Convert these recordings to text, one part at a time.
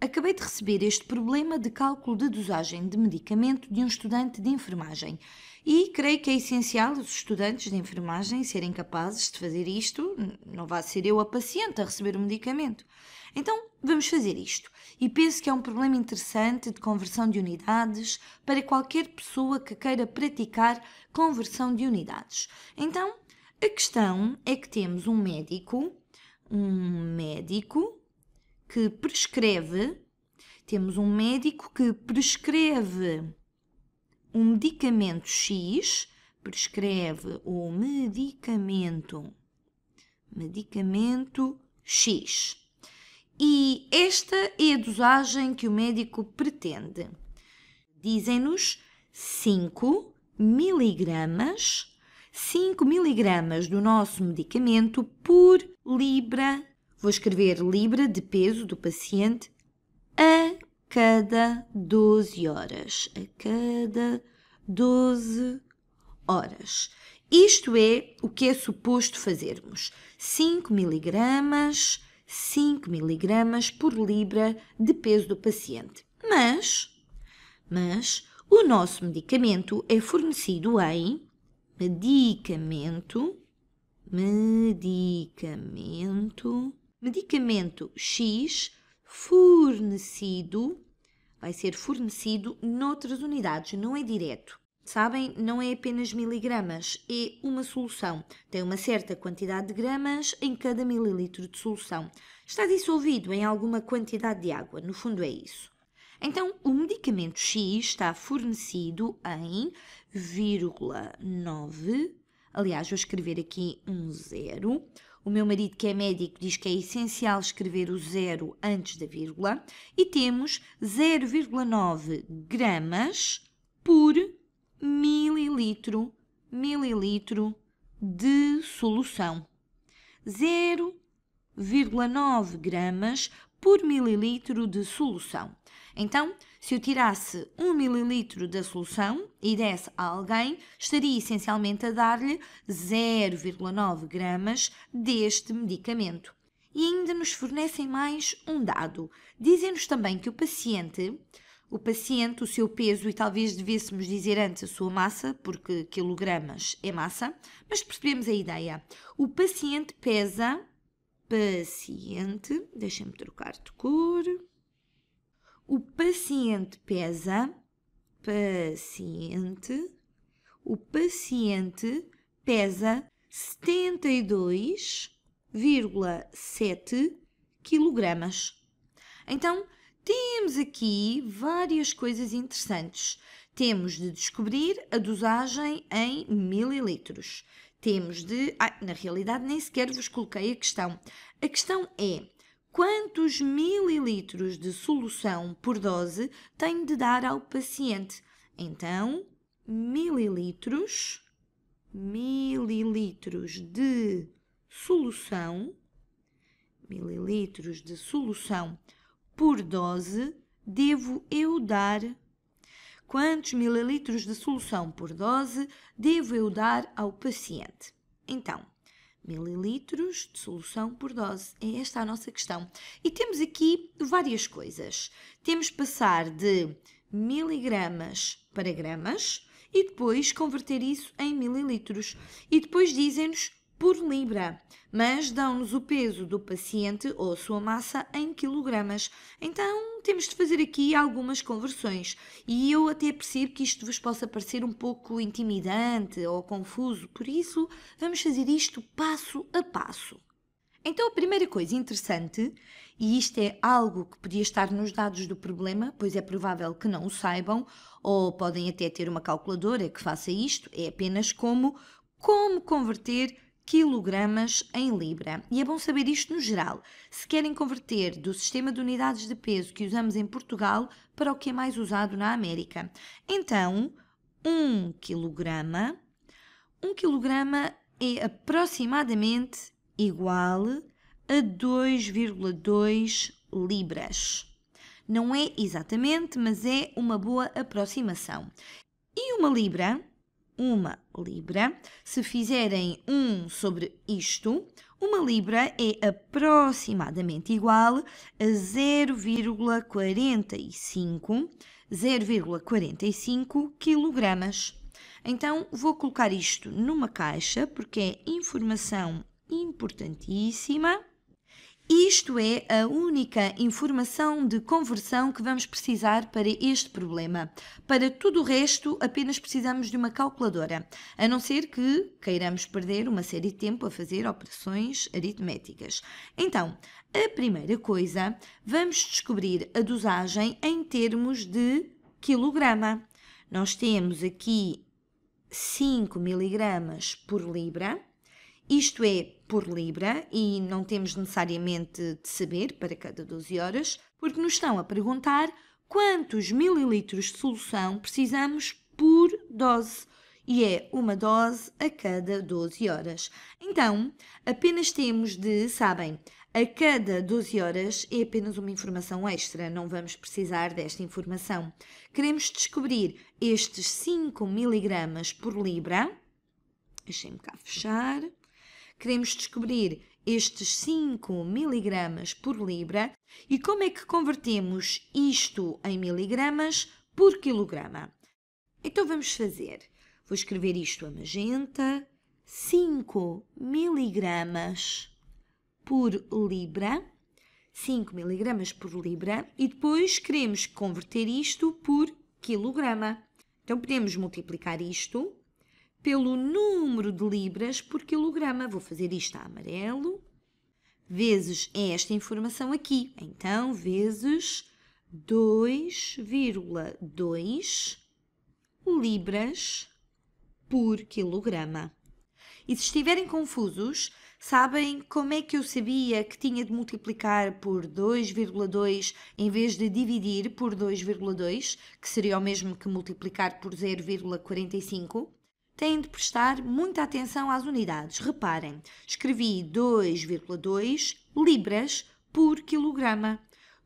Acabei de receber este problema de cálculo de dosagem de medicamento de um estudante de enfermagem e creio que é essencial os estudantes de enfermagem serem capazes de fazer isto. Não vá ser eu a paciente a receber o medicamento. Então vamos fazer isto. E penso que é um problema interessante de conversão de unidades para qualquer pessoa que queira praticar conversão de unidades. Então a questão é que temos um médico, um médico que prescreve, temos um médico que prescreve um medicamento X, prescreve o medicamento, medicamento X. E esta é a dosagem que o médico pretende. Dizem-nos 5 miligramas, 5 miligramas do nosso medicamento por libra Vou escrever libra de peso do paciente a cada 12 horas. A cada 12 horas. Isto é o que é suposto fazermos. 5 miligramas, 5 miligramas por libra de peso do paciente. Mas, mas, o nosso medicamento é fornecido em medicamento, medicamento medicamento X fornecido, vai ser fornecido noutras unidades, não é direto. Sabem, não é apenas miligramas, é uma solução. Tem uma certa quantidade de gramas em cada mililitro de solução. Está dissolvido em alguma quantidade de água, no fundo é isso. Então, o medicamento X está fornecido em 9, aliás, vou escrever aqui um zero, o meu marido, que é médico, diz que é essencial escrever o zero antes da vírgula. E temos 0,9 gramas por mililitro, mililitro de solução. 0,9 gramas por mililitro de solução. Então, se eu tirasse 1 mililitro da solução e desse a alguém, estaria essencialmente a dar-lhe 0,9 gramas deste medicamento. E ainda nos fornecem mais um dado. Dizem-nos também que o paciente, o paciente, o seu peso e talvez devêssemos dizer antes a sua massa, porque quilogramas é massa, mas percebemos a ideia. O paciente pesa paciente, deixem-me trocar de cor. O paciente pesa, paciente. O paciente pesa 72,7 quilogramas. Então, temos aqui várias coisas interessantes. Temos de descobrir a dosagem em mililitros. Temos de. Ah, na realidade, nem sequer vos coloquei a questão. A questão é: quantos mililitros de solução por dose tenho de dar ao paciente? Então, mililitros, mililitros de solução, mililitros de solução por dose devo eu dar Quantos mililitros de solução por dose devo eu dar ao paciente? Então, mililitros de solução por dose. É esta a nossa questão. E temos aqui várias coisas. Temos passar de miligramas para gramas e depois converter isso em mililitros. E depois dizem-nos por libra, mas dão-nos o peso do paciente ou a sua massa em quilogramas. Então temos de fazer aqui algumas conversões e eu até percebo que isto vos possa parecer um pouco intimidante ou confuso, por isso vamos fazer isto passo a passo. Então, a primeira coisa interessante, e isto é algo que podia estar nos dados do problema, pois é provável que não o saibam, ou podem até ter uma calculadora que faça isto, é apenas como como converter quilogramas em libra. E é bom saber isto no geral. Se querem converter do sistema de unidades de peso que usamos em Portugal para o que é mais usado na América. Então, 1 um quilograma, 1 um quilograma é aproximadamente igual a 2,2 libras. Não é exatamente, mas é uma boa aproximação. E uma libra uma libra. Se fizerem 1 sobre isto, uma libra é aproximadamente igual a 0,45 0,45 kg. Então vou colocar isto numa caixa porque é informação importantíssima isto é a única informação de conversão que vamos precisar para este problema. Para tudo o resto, apenas precisamos de uma calculadora, a não ser que queiramos perder uma série de tempo a fazer operações aritméticas. Então, a primeira coisa, vamos descobrir a dosagem em termos de quilograma. Nós temos aqui 5 miligramas por libra isto é por libra e não temos necessariamente de saber para cada 12 horas, porque nos estão a perguntar quantos mililitros de solução precisamos por dose. E é uma dose a cada 12 horas. Então, apenas temos de, sabem, a cada 12 horas é apenas uma informação extra, não vamos precisar desta informação. Queremos descobrir estes 5 miligramas por libra. Deixem-me cá fechar. Queremos descobrir estes 5 miligramas por libra e como é que convertemos isto em miligramas por quilograma. Então vamos fazer. Vou escrever isto a magenta. 5 miligramas por libra. 5 miligramas por libra. E depois queremos converter isto por quilograma. Então podemos multiplicar isto pelo número de libras por quilograma. Vou fazer isto a amarelo, vezes esta informação aqui. Então, vezes 2,2 libras por quilograma. E se estiverem confusos, sabem como é que eu sabia que tinha de multiplicar por 2,2 em vez de dividir por 2,2, que seria o mesmo que multiplicar por 0,45? têm de prestar muita atenção às unidades. Reparem, escrevi 2,2 libras por quilograma.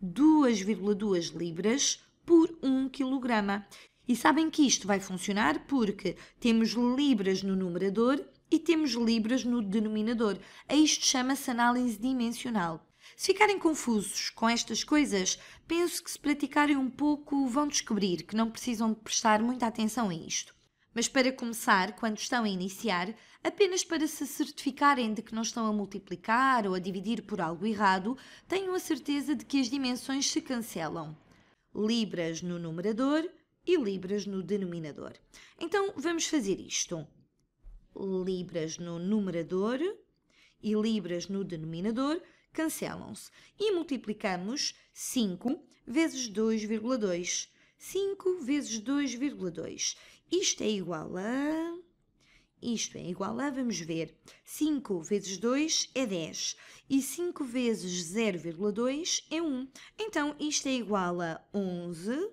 2,2 libras por 1 quilograma. E sabem que isto vai funcionar porque temos libras no numerador e temos libras no denominador. A isto chama-se análise dimensional. Se ficarem confusos com estas coisas, penso que se praticarem um pouco vão descobrir que não precisam prestar muita atenção a isto. Mas para começar, quando estão a iniciar, apenas para se certificarem de que não estão a multiplicar ou a dividir por algo errado, tenham a certeza de que as dimensões se cancelam. Libras no numerador e libras no denominador. Então vamos fazer isto. Libras no numerador e libras no denominador cancelam-se e multiplicamos 5 vezes 2,2. 5 vezes 2,2. Isto é igual a. Isto é igual a, vamos ver, 5 vezes 2 é 10 e 5 vezes 0,2 é 1. Então, isto é igual a 11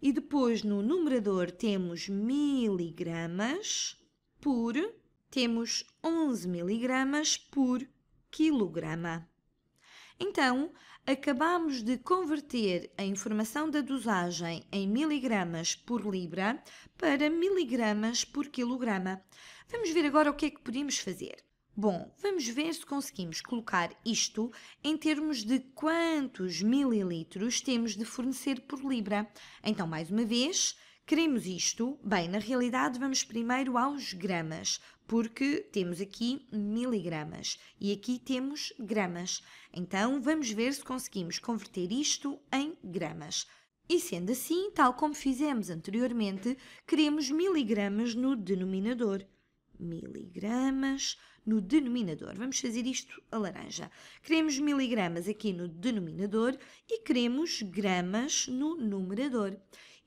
e depois no numerador temos miligramas por, temos 11 miligramas por quilograma. Então, acabamos de converter a informação da dosagem em miligramas por libra para miligramas por quilograma. Vamos ver agora o que é que podemos fazer. Bom, vamos ver se conseguimos colocar isto em termos de quantos mililitros temos de fornecer por libra. Então, mais uma vez, queremos isto. Bem, na realidade, vamos primeiro aos gramas porque temos aqui miligramas e aqui temos gramas. Então vamos ver se conseguimos converter isto em gramas. E sendo assim, tal como fizemos anteriormente, queremos miligramas no denominador. Miligramas no denominador. Vamos fazer isto a laranja. Queremos miligramas aqui no denominador e queremos gramas no numerador.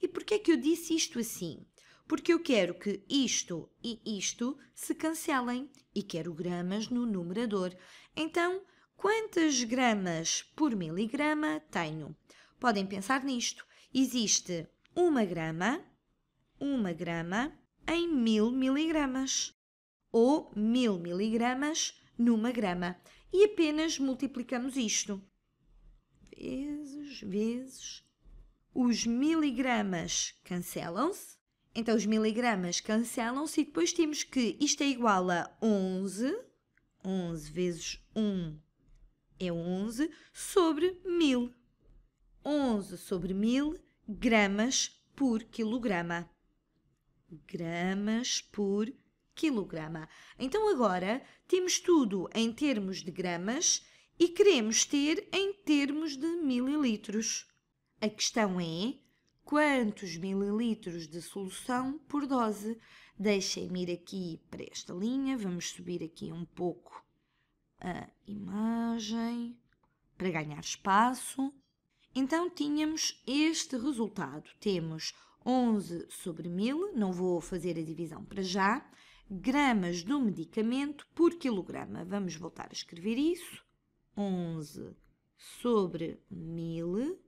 E porquê é que eu disse isto assim? porque eu quero que isto e isto se cancelem e quero gramas no numerador. Então, quantas gramas por miligrama tenho? Podem pensar nisto. Existe uma grama, uma grama em mil miligramas ou mil miligramas numa grama e apenas multiplicamos isto vezes vezes os miligramas cancelam-se então os miligramas cancelam-se e depois temos que isto é igual a 11, 11 vezes 1 é 11, sobre 1000. 11 sobre 1000 gramas por quilograma. Gramas por quilograma. Então agora temos tudo em termos de gramas e queremos ter em termos de mililitros. A questão é quantos mililitros de solução por dose. Deixem-me ir aqui para esta linha, vamos subir aqui um pouco a imagem para ganhar espaço. Então tínhamos este resultado, temos 11 sobre 1000, não vou fazer a divisão para já, gramas do medicamento por quilograma. Vamos voltar a escrever isso. 11 sobre 1000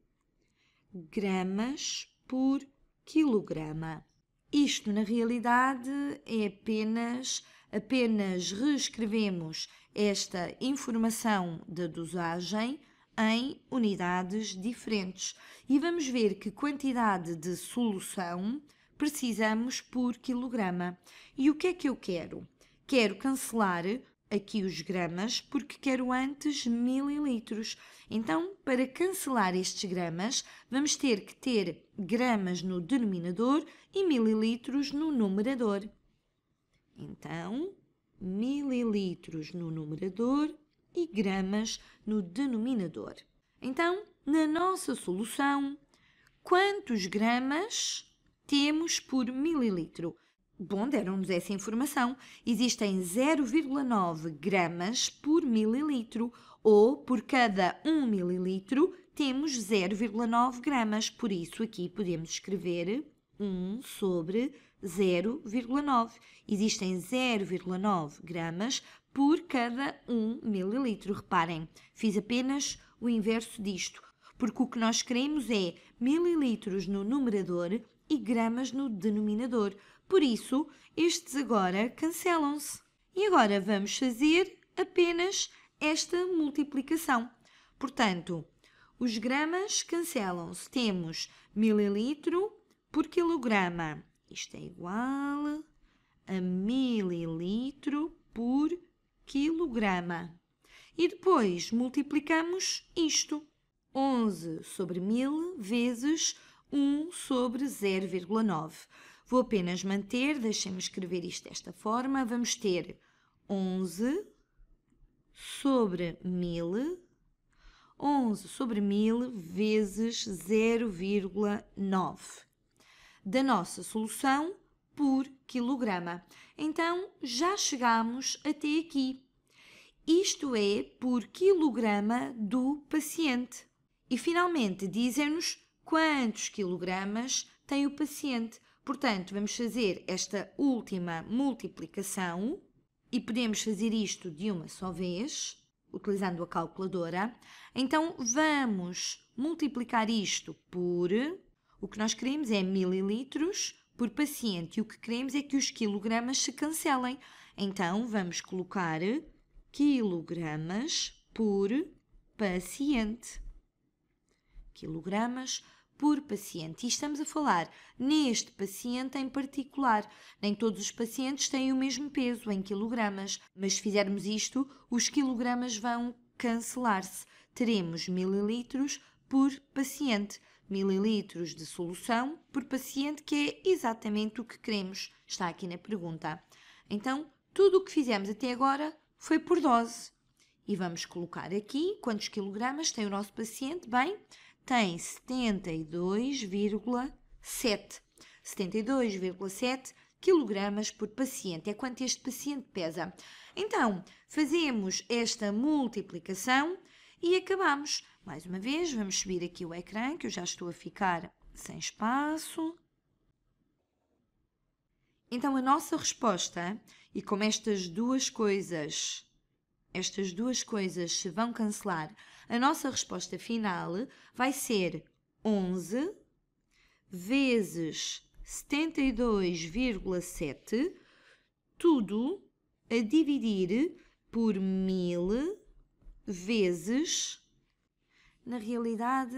gramas por quilograma. Isto, na realidade, é apenas, apenas reescrevemos esta informação da dosagem em unidades diferentes. E vamos ver que quantidade de solução precisamos por quilograma. E o que é que eu quero? Quero cancelar aqui os gramas porque quero antes mililitros. Então, para cancelar estes gramas, vamos ter que ter gramas no denominador e mililitros no numerador. Então, mililitros no numerador e gramas no denominador. Então, na nossa solução, quantos gramas temos por mililitro? Bom, deram-nos essa informação. Existem 0,9 gramas por mililitro, ou por cada 1 mililitro temos 0,9 gramas. Por isso, aqui podemos escrever 1 sobre 0,9. Existem 0,9 gramas por cada 1 mililitro. Reparem, fiz apenas o inverso disto porque o que nós queremos é mililitros no numerador e gramas no denominador. Por isso, estes agora cancelam-se. E agora vamos fazer apenas esta multiplicação. Portanto, os gramas cancelam-se. Temos mililitro por quilograma. Isto é igual a mililitro por quilograma. E depois multiplicamos isto. 11 sobre 1000 vezes 1 sobre 0,9. Vou apenas manter, deixem-me escrever isto desta forma. Vamos ter 11 sobre 1000, 11 sobre 1000 vezes 0,9. Da nossa solução por quilograma. Então, já chegamos até aqui. Isto é por quilograma do paciente. E finalmente dizem-nos quantos quilogramas tem o paciente. Portanto, vamos fazer esta última multiplicação e podemos fazer isto de uma só vez, utilizando a calculadora. Então, vamos multiplicar isto por. O que nós queremos é mililitros por paciente e o que queremos é que os quilogramas se cancelem. Então, vamos colocar quilogramas por paciente quilogramas por paciente. E estamos a falar neste paciente em particular. Nem todos os pacientes têm o mesmo peso em quilogramas, mas se fizermos isto, os quilogramas vão cancelar-se. Teremos mililitros por paciente, mililitros de solução por paciente, que é exatamente o que queremos. Está aqui na pergunta. Então, tudo o que fizemos até agora foi por dose. E vamos colocar aqui quantos quilogramas tem o nosso paciente. Bem, tem 72,7. 72,7 kg por paciente é quanto este paciente pesa. Então, fazemos esta multiplicação e acabamos. Mais uma vez, vamos subir aqui o ecrã, que eu já estou a ficar sem espaço. Então, a nossa resposta, e como estas duas coisas, estas duas coisas se vão cancelar, a nossa resposta final vai ser 11 vezes 72,7, tudo a dividir por 1000 vezes. Na realidade,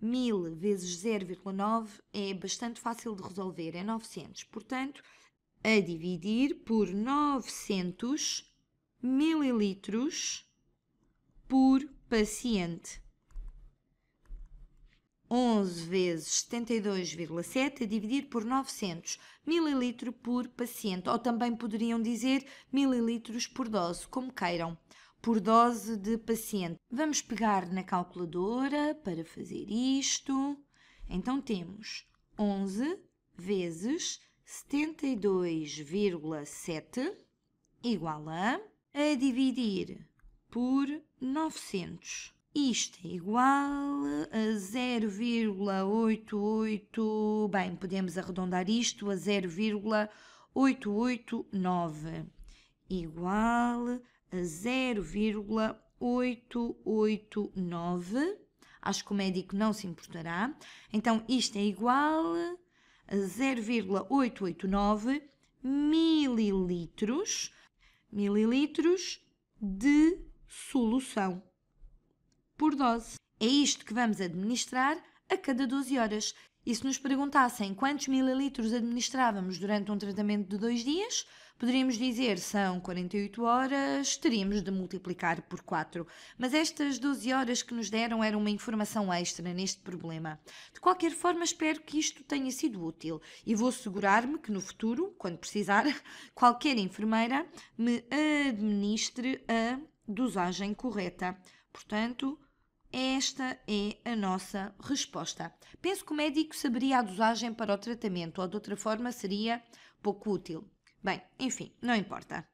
1000 vezes 0,9 é bastante fácil de resolver, é 900. Portanto, a dividir por 900 mililitros por paciente. 11 vezes 72,7 a dividir por 900 mililitro por paciente, ou também poderiam dizer mililitros por dose, como queiram, por dose de paciente. Vamos pegar na calculadora para fazer isto. Então temos 11 vezes 72,7 igual a, a dividir por 900. Isto é igual a 0,88. Bem, podemos arredondar isto a 0,889. Igual a 0,889. Acho que o médico não se importará. Então, isto é igual a 0,889 mililitros, mililitros de solução por dose. É isto que vamos administrar a cada 12 horas. E se nos perguntassem quantos mililitros administrávamos durante um tratamento de dois dias, poderíamos dizer são 48 horas, teríamos de multiplicar por 4. Mas estas 12 horas que nos deram eram uma informação extra neste problema. De qualquer forma, espero que isto tenha sido útil e vou assegurar-me que no futuro, quando precisar, qualquer enfermeira me administre a dosagem correta. Portanto, esta é a nossa resposta. Penso que o médico saberia a dosagem para o tratamento, ou de outra forma seria pouco útil. Bem, enfim, não importa.